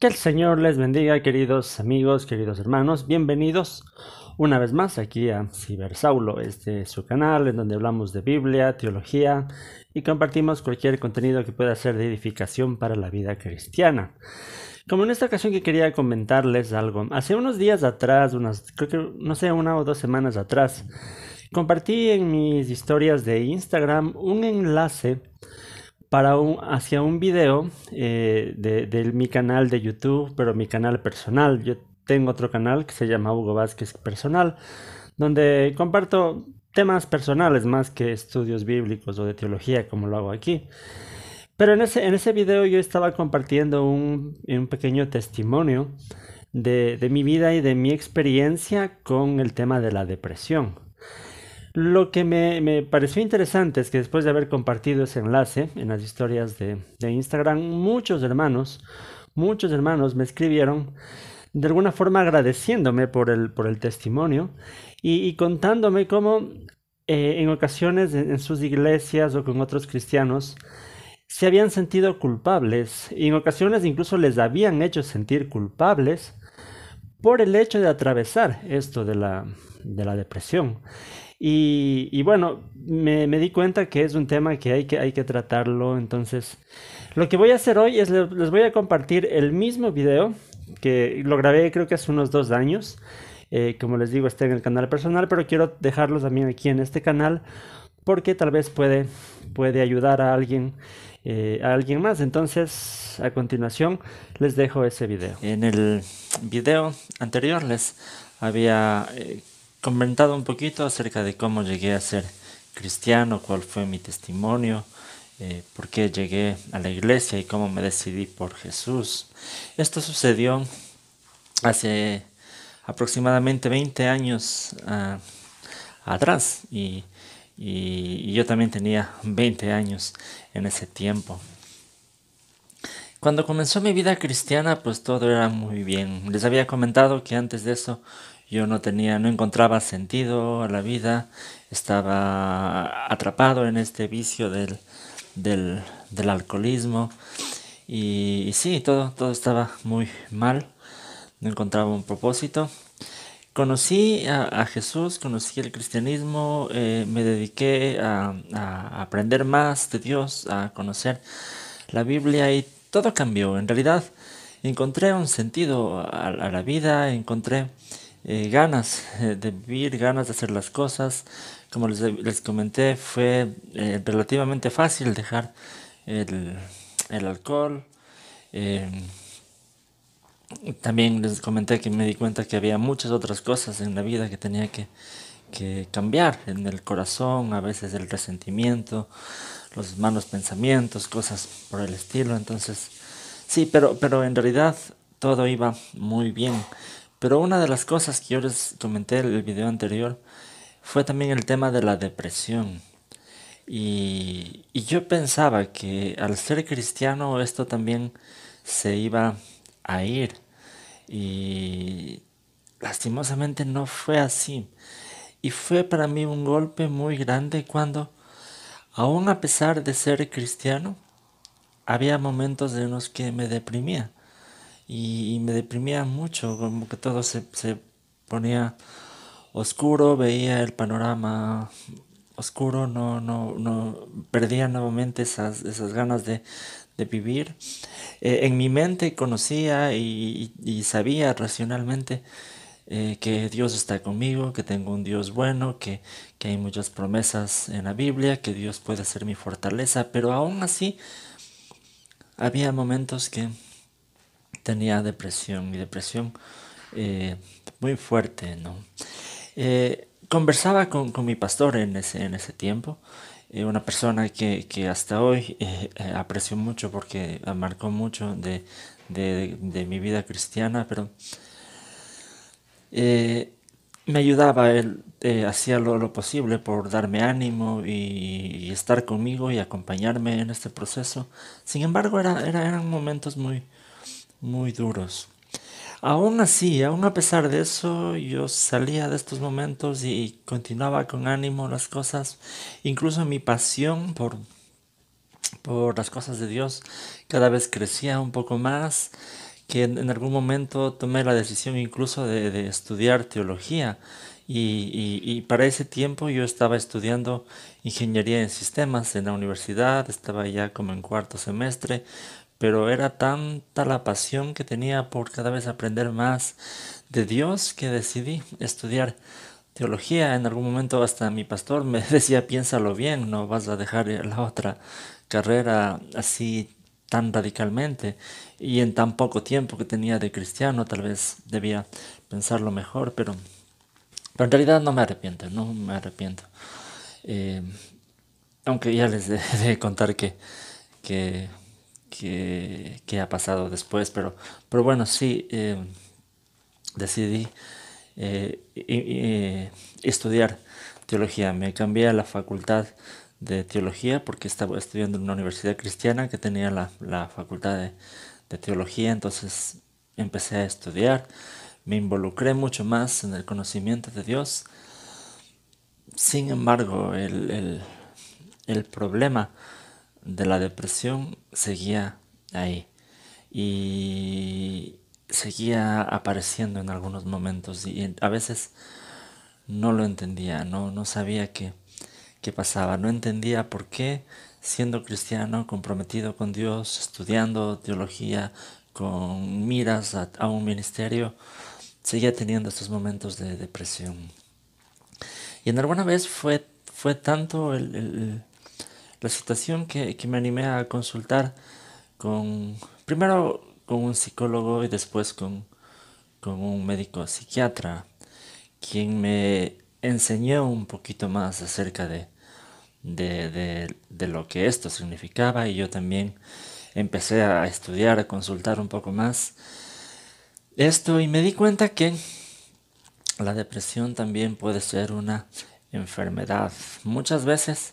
Que el Señor les bendiga, queridos amigos, queridos hermanos. Bienvenidos una vez más aquí a Cibersaulo, este es su canal en donde hablamos de Biblia, teología y compartimos cualquier contenido que pueda ser de edificación para la vida cristiana. Como en esta ocasión que quería comentarles algo, hace unos días atrás, unas, creo que no sé, una o dos semanas atrás, compartí en mis historias de Instagram un enlace para hacia un video eh, de, mi canal de YouTube, pero mi canal personal. Yo tengo otro canal que se llama Hugo Vázquez Personal, donde comparto temas personales más que estudios bíblicos o de teología, como lo hago aquí. Pero en ese, en video yo estaba compartiendo un, pequeño testimonio de, de mi vida y de mi experiencia con el tema de la depresión. Lo que me, me, pareció interesante es que después de haber compartido ese enlace en las historias de, Instagram, muchos hermanos, muchos hermanos me escribieron de alguna forma agradeciéndome por el, por el testimonio y, contándome cómo eh, en ocasiones en, sus iglesias o con otros cristianos se habían sentido culpables y en ocasiones incluso les habían hecho sentir culpables por el hecho de atravesar esto de la, de la depresión. Y, bueno, me, di cuenta que es un tema que hay que, hay que tratarlo. Entonces, lo que voy a hacer hoy es les, voy a compartir el mismo video que lo grabé creo que hace unos dos años. Eh, como les digo, está en el canal personal, pero quiero dejarlo también aquí en este canal porque tal vez puede, puede ayudar a alguien, eh, alguien más. Entonces, a continuación, les dejo ese video. En el video anterior les había eh, comentado un poquito acerca de cómo llegué a ser cristiano, cuál fue mi testimonio, eh, por qué llegué a la iglesia y cómo me decidí por Jesús. Esto sucedió hace aproximadamente 20 años ah, atrás y yo también tenía 20 años en ese tiempo. Cuando comenzó mi vida cristiana, pues todo era muy bien. Les había comentado que antes de eso yo no tenía, no encontraba sentido a la vida, estaba atrapado en este vicio del, del, alcoholismo y, sí, todo, todo estaba muy mal, no encontraba un propósito. Conocí a, Jesús, conocí el cristianismo, eh, me dediqué a, aprender más de Dios, a conocer la Biblia y todo cambió. En realidad encontré un sentido a la vida, encontré eh, ganas eh, de vivir, ganas de hacer las cosas. Como les, les comenté, fue eh, relativamente fácil dejar el, el alcohol. también les comenté que me di cuenta que había muchas otras cosas en la vida que tenía que, que cambiar en el corazón, a veces el resentimiento, los malos pensamientos, cosas por el estilo. Entonces, sí, pero, pero en realidad todo iba muy bien. Pero una de las cosas que yo les comenté en el video anterior fue también el tema de la depresión. Y, yo pensaba que al ser cristiano esto también se iba a ir. Y lastimosamente no fue así. Y fue para mí un golpe muy grande cuando, aún a pesar de ser cristiano, había momentos en los que me deprimía y, me deprimía mucho, como que todo se, ponía oscuro, veía el panorama oscuro, no, no, no perdía nuevamente esas, esas ganas de, vivir. Eh, en mi mente conocía y, sabía racionalmente eh, que Dios está conmigo, que tengo un Dios bueno, que, que hay muchas promesas en la Biblia, que Dios puede ser mi fortaleza, pero aún así había momentos que tenía depresión y depresión eh, muy fuerte, ¿no? Eh, conversaba con, con, mi pastor en ese, en ese tiempo, eh, una persona que, que hasta hoy aprecio mucho porque marcó mucho de, de, mi vida cristiana, pero me ayudaba, él hacía lo, lo, posible por darme ánimo y, estar conmigo y acompañarme en este proceso. Sin embargo, era, eran momentos muy, muy duros. Aún así, aún a pesar de eso, yo salía de estos momentos y continuaba con ánimo las cosas, incluso mi pasión por, por las cosas de Dios cada vez crecía un poco más, que en, algún momento tomé la decisión incluso de, de estudiar teología. Y, y, y, para ese tiempo yo estaba estudiando ingeniería en sistemas en la universidad, estaba ya como en cuarto semestre, pero era tanta la pasión que tenía por cada vez aprender más de Dios que decidí estudiar teología. En algún momento hasta mi pastor me decía, piénsalo bien, no vas a dejar la otra carrera así tan radicalmente y en tan poco tiempo que tenía de cristiano, tal vez debía pensarlo mejor, pero, en realidad no me arrepiento, no me arrepiento. Eh, aunque ya les he de contar que que ha pasado después, pero, pero bueno, sí, eh, decidí eh, estudiar teología. Me cambié a la facultad de teología porque estaba estudiando en una universidad cristiana que tenía la, facultad de, teología, entonces empecé a estudiar, me involucré mucho más en el conocimiento de Dios. Sin embargo, el, el problema de la depresión seguía ahí y seguía apareciendo en algunos momentos y a veces no lo entendía, no, no sabía qué, qué pasaba, no entendía por qué siendo cristiano, comprometido con Dios, estudiando teología, con miras a, un ministerio, seguía teniendo estos momentos de depresión. Y en alguna vez fue, fue tanto el situación que, que me animé a consultar con, primero con un psicólogo y después con, un médico psiquiatra, quien me enseñó un poquito más acerca de, de, de, lo que esto significaba y yo también empecé a estudiar, a consultar un poco más esto y me di cuenta que la depresión también puede ser una enfermedad. Muchas veces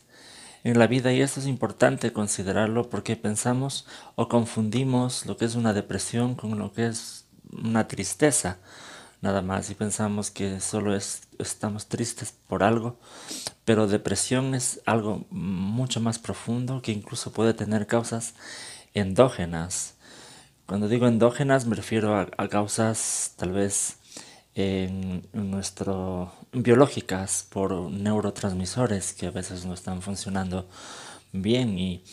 en la vida y esto es importante considerarlo porque pensamos o confundimos lo que es una depresión con lo que es una tristeza nada más y pensamos que solo es, estamos tristes por algo pero depresión es algo mucho más profundo que incluso puede tener causas endógenas cuando digo endógenas me refiero a, a causas tal vez en nuestro biológicas por neurotransmisores que a veces no están funcionando bien y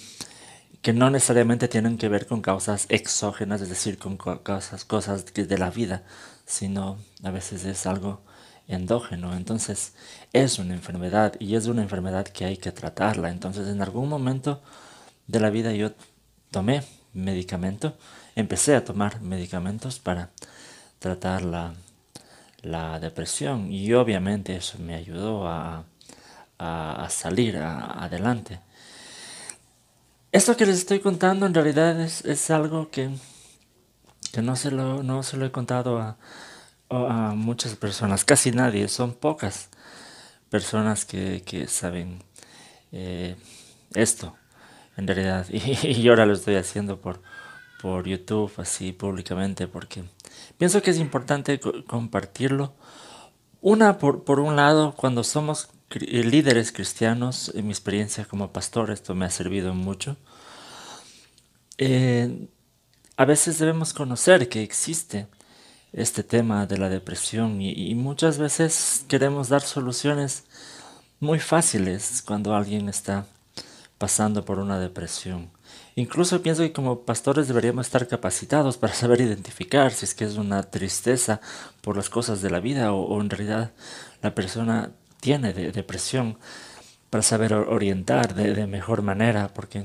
que no necesariamente tienen que ver con causas exógenas, es decir, con causas, cosas de la vida, sino a veces es algo endógeno. Entonces es una enfermedad y es una enfermedad que hay que tratarla. Entonces en algún momento de la vida yo tomé medicamento, empecé a tomar medicamentos para tratarla la depresión y obviamente eso me ayudó a, salir adelante. Esto que les estoy contando en realidad es, algo que, que no, se lo, no se lo he contado a, muchas personas, casi nadie, son pocas personas que, saben eh, esto en realidad y, yo ahora lo estoy haciendo por, por YouTube así públicamente porque pienso que es importante compartirlo. Una, por, un lado, cuando somos eh, líderes cristianos, en mi experiencia como pastor, esto me ha servido mucho. Eh, a veces debemos conocer que existe este tema de la depresión y muchas veces queremos dar soluciones muy fáciles cuando alguien está pasando por una depresión. Incluso pienso que como pastores deberíamos estar capacitados para saber identificar si es que es una tristeza por las cosas de la vida o, en realidad la persona tiene depresión para saber orientar de, mejor manera porque,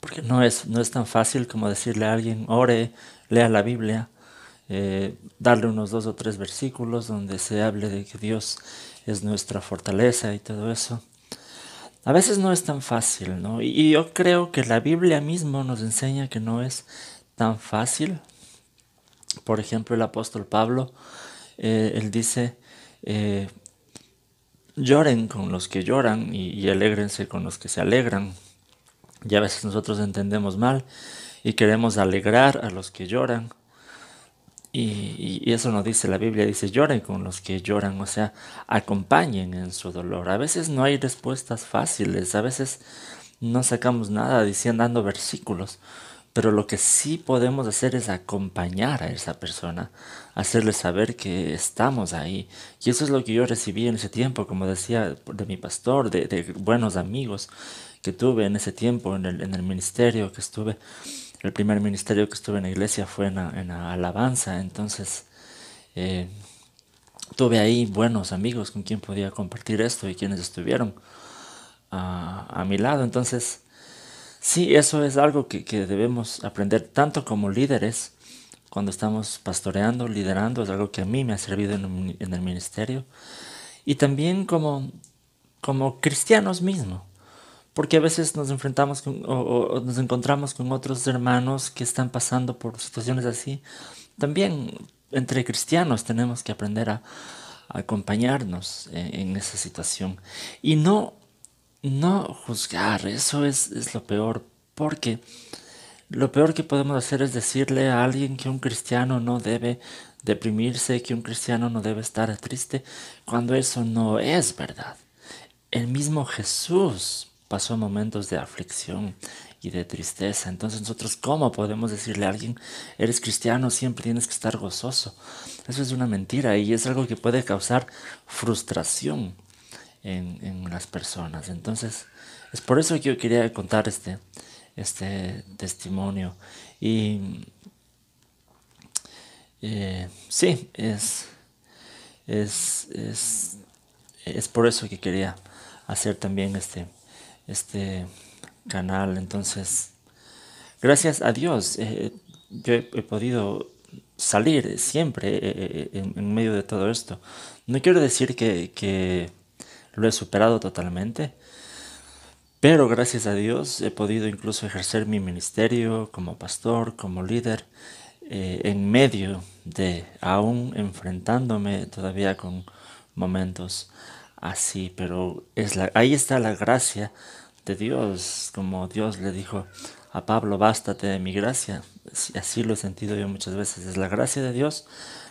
porque no, es, no es tan fácil como decirle a alguien ore, lea la Biblia, eh, darle unos dos o tres versículos donde se hable de que Dios es nuestra fortaleza y todo eso a veces no es tan fácil, ¿no? Y yo creo que la Biblia mismo nos enseña que no es tan fácil. Por ejemplo, el apóstol Pablo, eh, él dice, eh, lloren con los que lloran y, y con los que se alegran. Y a veces nosotros entendemos mal y queremos alegrar a los que lloran y, eso nos dice la Biblia, dice lloren con los que lloran, o sea, acompañen en su dolor. A veces no hay respuestas fáciles, a veces no sacamos nada diciendo, dando versículos, pero lo que sí podemos hacer es acompañar a esa persona, hacerle saber que estamos ahí. Y eso es lo que yo recibí en ese tiempo, como decía de mi pastor, de, buenos amigos que tuve en ese tiempo en el ministerio que estuve el primer ministerio que estuve en la iglesia fue en, alabanza, entonces eh, tuve ahí buenos amigos con quien podía compartir esto y quienes estuvieron ah, a, mi lado. Entonces, sí, eso es algo que, debemos aprender tanto como líderes cuando estamos pastoreando, liderando, es algo que a mí me ha servido en, el ministerio, y también como, como cristianos mismos porque a veces nos enfrentamos con, o, nos encontramos con otros hermanos que están pasando por situaciones así. También entre cristianos tenemos que aprender a, acompañarnos e, en, esa situación y no, no juzgar, eso es, es lo peor, porque lo peor que podemos hacer es decirle a alguien que un cristiano no debe deprimirse, que un cristiano no debe estar triste, cuando eso no es verdad. El mismo Jesús pasó momentos de aflicción y de tristeza. Entonces nosotros, ¿cómo podemos decirle a alguien, eres cristiano, siempre tienes que estar gozoso? Eso es una mentira y es algo que puede causar frustración en, las personas. Entonces, es por eso que yo quería contar este, este testimonio. Y eh, sí, es, es, es por eso que quería hacer también este este canal. Entonces, gracias a Dios, eh, yo he, podido salir siempre eh, eh, en, medio de todo esto. No quiero decir que, lo he superado totalmente, pero gracias a Dios he podido incluso ejercer mi ministerio como pastor, como líder, en medio de, aún enfrentándome todavía con momentos así, pero es la, ahí está la gracia de Dios, como Dios le dijo a Pablo, bástate de mi gracia. Así lo he sentido yo muchas veces. Es la gracia de Dios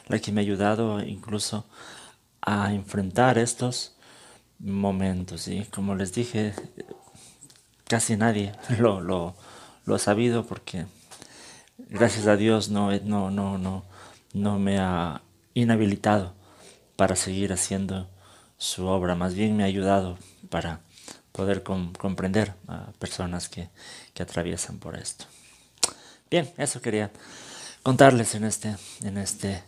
la que me ha ayudado incluso a enfrentar estos momentos. Y como les dije, casi nadie lo, ha sabido porque gracias a Dios no, no, no, no, no me ha inhabilitado para seguir haciendo su obra, más bien me ha ayudado para poder comprender a personas que, que, atraviesan por esto. Bien, eso quería contarles en este, en este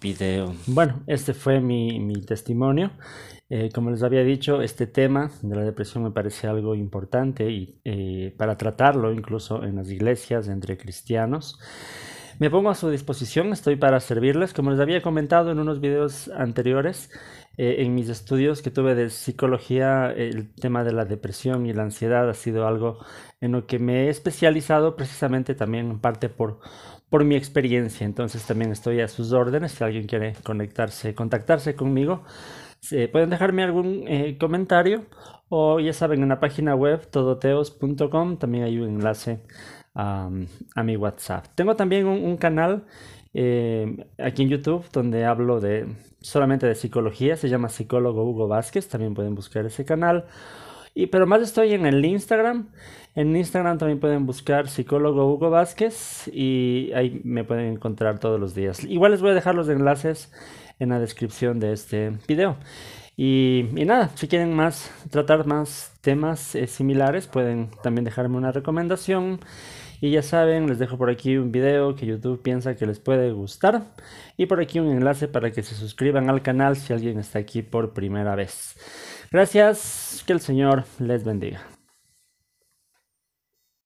video. Bueno, este fue mi, testimonio. Eh, como les había dicho, este tema de la depresión me parece algo importante y, eh, para tratarlo incluso en las iglesias, entre cristianos. Me pongo a su disposición, estoy para servirles. Como les había comentado en unos videos anteriores, eh, en mis estudios que tuve de psicología, el tema de la depresión y la ansiedad ha sido algo en lo que me he especializado precisamente también en parte por, por mi experiencia. Entonces también estoy a sus órdenes si alguien quiere conectarse, contactarse conmigo. se pueden dejarme algún eh, comentario o ya saben en la página web todoteos.com también hay un enlace a, a mi WhatsApp. Tengo también un, un canal Em, aquí en YouTube donde hablo de solamente de psicología, se llama psicólogo Hugo Vázquez, también pueden buscar ese canal. Y, pero más estoy en el Instagram. En Instagram también pueden buscar psicólogo Hugo Vázquez y ahí me pueden encontrar todos los días. Igual les voy a dejar los enlaces en la descripción de este video. Y, y nada, si quieren más, tratar más temas eh, similares, pueden también dejarme una recomendación. Y ya saben, les dejo por aquí un video que YouTube piensa que les puede gustar. Y por aquí un enlace para que se suscriban al canal si alguien está aquí por primera vez. Gracias, que el Señor les bendiga.